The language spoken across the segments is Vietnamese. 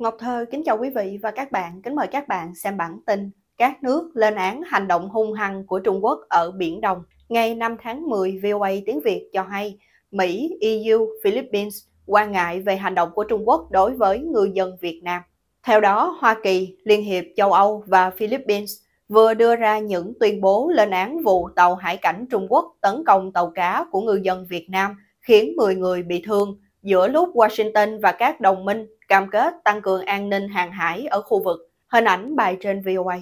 Ngọc Thơ kính chào quý vị và các bạn, kính mời các bạn xem bản tin Các nước lên án hành động hung hăng của Trung Quốc ở Biển Đông. Ngày 5 tháng 10, VOA tiếng Việt cho hay Mỹ, EU, Philippines quan ngại về hành động của Trung Quốc đối với người dân Việt Nam. Theo đó, Hoa Kỳ, Liên hiệp châu Âu và Philippines vừa đưa ra những tuyên bố lên án vụ tàu hải cảnh Trung Quốc tấn công tàu cá của người dân Việt Nam khiến 10 người bị thương giữa lúc Washington và các đồng minh cam kết tăng cường an ninh hàng hải ở khu vực, hình ảnh bài trên VOA.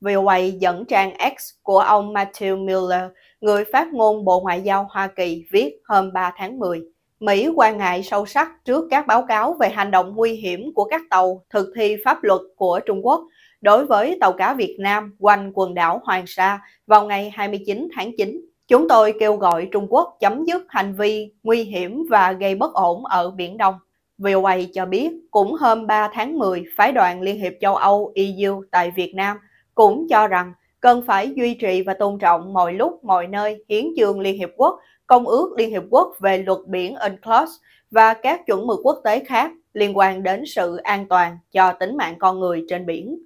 VOA dẫn trang X của ông Matthew Miller, người phát ngôn Bộ Ngoại giao Hoa Kỳ viết hôm 3 tháng 10. Mỹ quan ngại sâu sắc trước các báo cáo về hành động nguy hiểm của các tàu thực thi pháp luật của Trung Quốc đối với tàu cá Việt Nam quanh quần đảo Hoàng Sa vào ngày 29 tháng 9. Chúng tôi kêu gọi Trung Quốc chấm dứt hành vi nguy hiểm và gây bất ổn ở Biển Đông. VOA cho biết cũng hôm 3 tháng 10, phái đoàn Liên hiệp châu Âu EU tại Việt Nam cũng cho rằng cần phải duy trì và tôn trọng mọi lúc mọi nơi hiến chương Liên hiệp quốc, công ước Liên hiệp quốc về luật biển UNCLOS và các chuẩn mực quốc tế khác liên quan đến sự an toàn cho tính mạng con người trên biển.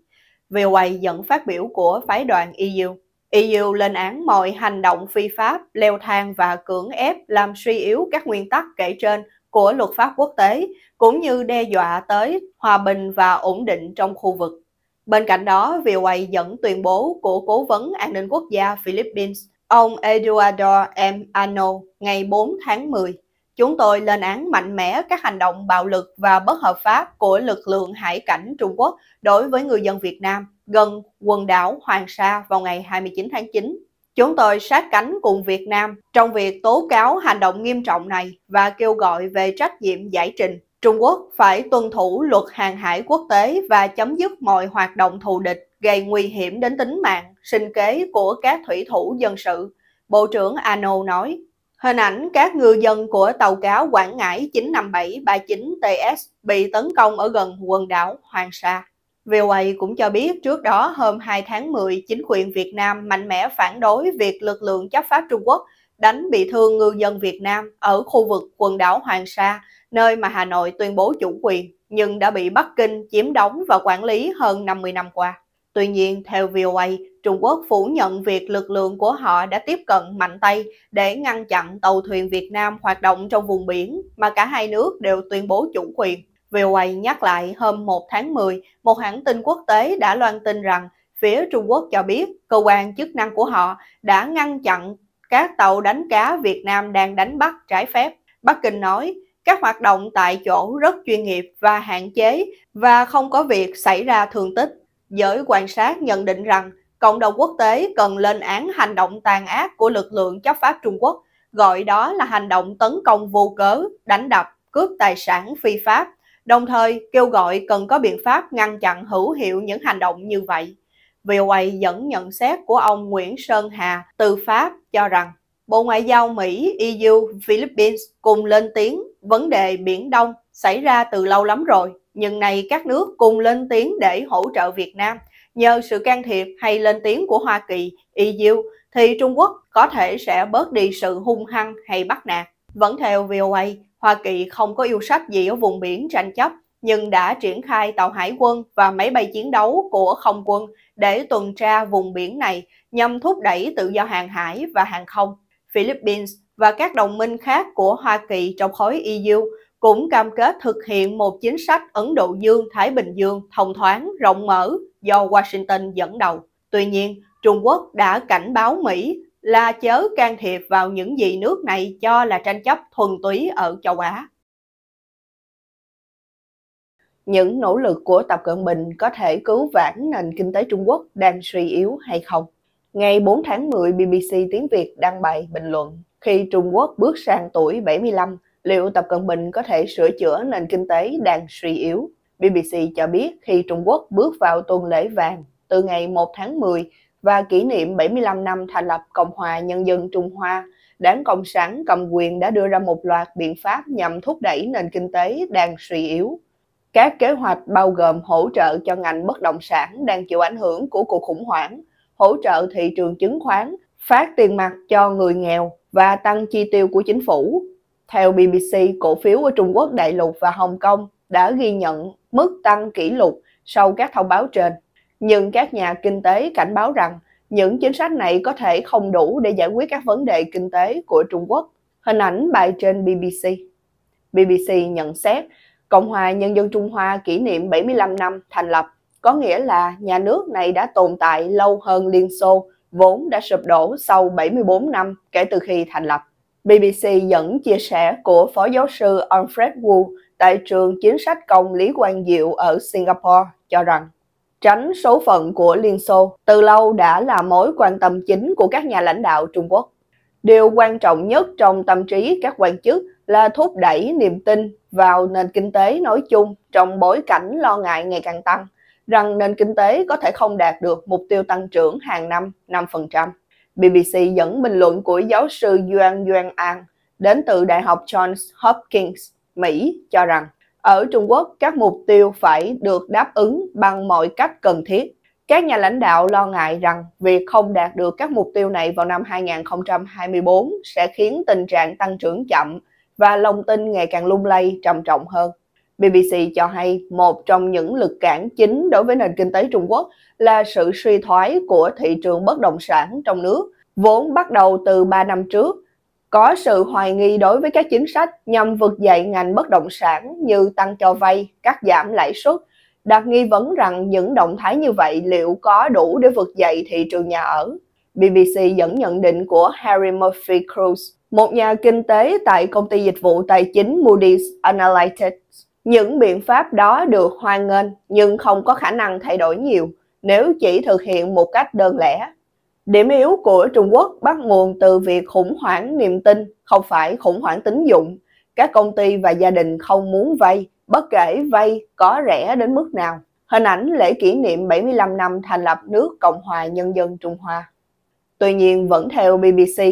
VOA dẫn phát biểu của phái đoàn EU. EU lên án mọi hành động phi pháp, leo thang và cưỡng ép làm suy yếu các nguyên tắc kể trên của luật pháp quốc tế cũng như đe dọa tới hòa bình và ổn định trong khu vực. Bên cạnh đó, VOA dẫn tuyên bố của Cố vấn An ninh Quốc gia Philippines, ông Eduardo M. Ano, ngày 4 tháng 10. Chúng tôi lên án mạnh mẽ các hành động bạo lực và bất hợp pháp của lực lượng hải cảnh Trung Quốc đối với người dân Việt Nam gần quần đảo Hoàng Sa vào ngày 29 tháng 9 Chúng tôi sát cánh cùng Việt Nam trong việc tố cáo hành động nghiêm trọng này và kêu gọi về trách nhiệm giải trình. Trung Quốc phải tuân thủ luật hàng hải quốc tế và chấm dứt mọi hoạt động thù địch gây nguy hiểm đến tính mạng, sinh kế của các thủy thủ dân sự, Bộ trưởng Ano nói. Hình ảnh các ngư dân của tàu cá Quảng Ngãi 95739 TS bị tấn công ở gần quần đảo Hoàng Sa. VOA cũng cho biết trước đó hôm 2 tháng 10, chính quyền Việt Nam mạnh mẽ phản đối việc lực lượng chấp pháp Trung Quốc đánh bị thương ngư dân Việt Nam ở khu vực quần đảo Hoàng Sa, nơi mà Hà Nội tuyên bố chủ quyền, nhưng đã bị Bắc Kinh chiếm đóng và quản lý hơn 50 năm qua. Tuy nhiên, theo VOA, Trung Quốc phủ nhận việc lực lượng của họ đã tiếp cận mạnh tay để ngăn chặn tàu thuyền Việt Nam hoạt động trong vùng biển mà cả hai nước đều tuyên bố chủ quyền. VOA nhắc lại hôm 1 tháng 10, một hãng tin quốc tế đã loan tin rằng phía Trung Quốc cho biết cơ quan chức năng của họ đã ngăn chặn các tàu đánh cá Việt Nam đang đánh bắt trái phép. Bắc Kinh nói, các hoạt động tại chỗ rất chuyên nghiệp và hạn chế và không có việc xảy ra thương tích. Giới quan sát nhận định rằng cộng đồng quốc tế cần lên án hành động tàn ác của lực lượng chấp pháp Trung Quốc, gọi đó là hành động tấn công vô cớ, đánh đập, cướp tài sản phi pháp đồng thời kêu gọi cần có biện pháp ngăn chặn hữu hiệu những hành động như vậy. VOA dẫn nhận xét của ông Nguyễn Sơn Hà từ Pháp cho rằng Bộ Ngoại giao Mỹ, EU, Philippines cùng lên tiếng vấn đề Biển Đông xảy ra từ lâu lắm rồi, nhưng nay các nước cùng lên tiếng để hỗ trợ Việt Nam. Nhờ sự can thiệp hay lên tiếng của Hoa Kỳ, EU thì Trung Quốc có thể sẽ bớt đi sự hung hăng hay bắt nạt. Vẫn theo VOA, Hoa Kỳ không có yêu sách gì ở vùng biển tranh chấp, nhưng đã triển khai tàu hải quân và máy bay chiến đấu của không quân để tuần tra vùng biển này nhằm thúc đẩy tự do hàng hải và hàng không. Philippines và các đồng minh khác của Hoa Kỳ trong khối EU cũng cam kết thực hiện một chính sách Ấn Độ Dương-Thái Bình Dương thông thoáng, rộng mở do Washington dẫn đầu. Tuy nhiên, Trung Quốc đã cảnh báo Mỹ là chớ can thiệp vào những gì nước này cho là tranh chấp thuần túy ở châu Á. Những nỗ lực của Tập Cận Bình có thể cứu vãn nền kinh tế Trung Quốc đang suy yếu hay không? Ngày 4 tháng 10, BBC tiếng Việt đăng bài bình luận khi Trung Quốc bước sang tuổi 75, liệu Tập Cận Bình có thể sửa chữa nền kinh tế đang suy yếu? BBC cho biết khi Trung Quốc bước vào tuần lễ vàng từ ngày 1 tháng 10, và kỷ niệm 75 năm thành lập Cộng hòa Nhân dân Trung Hoa, Đảng Cộng sản cầm quyền đã đưa ra một loạt biện pháp nhằm thúc đẩy nền kinh tế đang suy yếu. Các kế hoạch bao gồm hỗ trợ cho ngành bất động sản đang chịu ảnh hưởng của cuộc khủng hoảng, hỗ trợ thị trường chứng khoán, phát tiền mặt cho người nghèo và tăng chi tiêu của chính phủ. Theo BBC, cổ phiếu ở Trung Quốc đại lục và Hồng Kông đã ghi nhận mức tăng kỷ lục sau các thông báo trên nhưng các nhà kinh tế cảnh báo rằng những chính sách này có thể không đủ để giải quyết các vấn đề kinh tế của Trung Quốc. Hình ảnh bài trên BBC. BBC nhận xét Cộng hòa Nhân dân Trung Hoa kỷ niệm 75 năm thành lập, có nghĩa là nhà nước này đã tồn tại lâu hơn Liên Xô, vốn đã sụp đổ sau 74 năm kể từ khi thành lập. BBC dẫn chia sẻ của Phó Giáo sư Alfred Wu tại trường Chính sách Công Lý Quang Diệu ở Singapore cho rằng tránh số phận của Liên Xô, từ lâu đã là mối quan tâm chính của các nhà lãnh đạo Trung Quốc. Điều quan trọng nhất trong tâm trí các quan chức là thúc đẩy niềm tin vào nền kinh tế nói chung trong bối cảnh lo ngại ngày càng tăng, rằng nền kinh tế có thể không đạt được mục tiêu tăng trưởng hàng năm 5%. BBC dẫn bình luận của giáo sư Yuan Yuan An đến từ Đại học Johns Hopkins, Mỹ cho rằng ở Trung Quốc, các mục tiêu phải được đáp ứng bằng mọi cách cần thiết. Các nhà lãnh đạo lo ngại rằng việc không đạt được các mục tiêu này vào năm 2024 sẽ khiến tình trạng tăng trưởng chậm và lòng tin ngày càng lung lay trầm trọng hơn. BBC cho hay một trong những lực cản chính đối với nền kinh tế Trung Quốc là sự suy thoái của thị trường bất động sản trong nước, vốn bắt đầu từ 3 năm trước có sự hoài nghi đối với các chính sách nhằm vực dậy ngành bất động sản như tăng cho vay, cắt giảm lãi suất, đặt nghi vấn rằng những động thái như vậy liệu có đủ để vực dậy thị trường nhà ở. BBC dẫn nhận định của Harry Murphy Cruz, một nhà kinh tế tại công ty dịch vụ tài chính Moody's Analytics. Những biện pháp đó được hoan nghênh nhưng không có khả năng thay đổi nhiều nếu chỉ thực hiện một cách đơn lẻ Điểm yếu của Trung Quốc bắt nguồn từ việc khủng hoảng niềm tin, không phải khủng hoảng tín dụng. Các công ty và gia đình không muốn vay, bất kể vay có rẻ đến mức nào. Hình ảnh lễ kỷ niệm 75 năm thành lập nước Cộng hòa Nhân dân Trung Hoa. Tuy nhiên, vẫn theo BBC,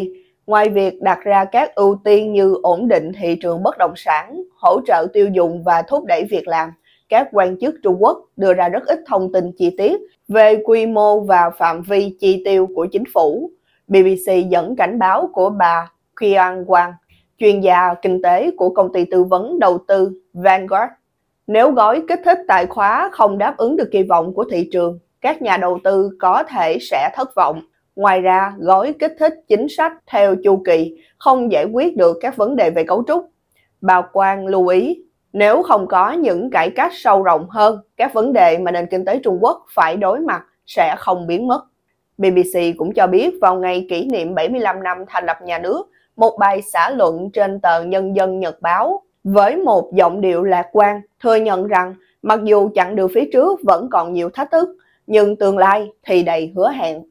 ngoài việc đặt ra các ưu tiên như ổn định thị trường bất động sản, hỗ trợ tiêu dùng và thúc đẩy việc làm, các quan chức Trung Quốc đưa ra rất ít thông tin chi tiết về quy mô và phạm vi chi tiêu của chính phủ. BBC dẫn cảnh báo của bà Qian Wang, chuyên gia kinh tế của công ty tư vấn đầu tư Vanguard. Nếu gói kích thích tài khóa không đáp ứng được kỳ vọng của thị trường, các nhà đầu tư có thể sẽ thất vọng. Ngoài ra, gói kích thích chính sách theo chu kỳ không giải quyết được các vấn đề về cấu trúc. Bà Quang lưu ý nếu không có những cải cách sâu rộng hơn, các vấn đề mà nền kinh tế Trung Quốc phải đối mặt sẽ không biến mất. BBC cũng cho biết vào ngày kỷ niệm 75 năm thành lập nhà nước, một bài xã luận trên tờ Nhân dân Nhật báo với một giọng điệu lạc quan thừa nhận rằng mặc dù chặng đường phía trước vẫn còn nhiều thách thức, nhưng tương lai thì đầy hứa hẹn.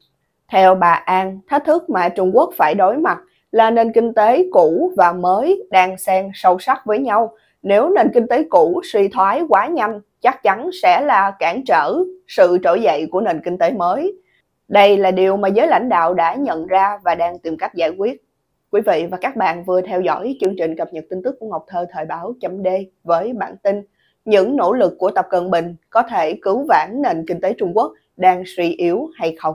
Theo bà An, thách thức mà Trung Quốc phải đối mặt là nền kinh tế cũ và mới đang xen sâu sắc với nhau – nếu nền kinh tế cũ suy thoái quá nhanh chắc chắn sẽ là cản trở sự trỗi dậy của nền kinh tế mới. Đây là điều mà giới lãnh đạo đã nhận ra và đang tìm cách giải quyết. Quý vị và các bạn vừa theo dõi chương trình cập nhật tin tức của Ngọc Thơ Thời báo D với bản tin Những nỗ lực của Tập Cận Bình có thể cứu vãn nền kinh tế Trung Quốc đang suy yếu hay không?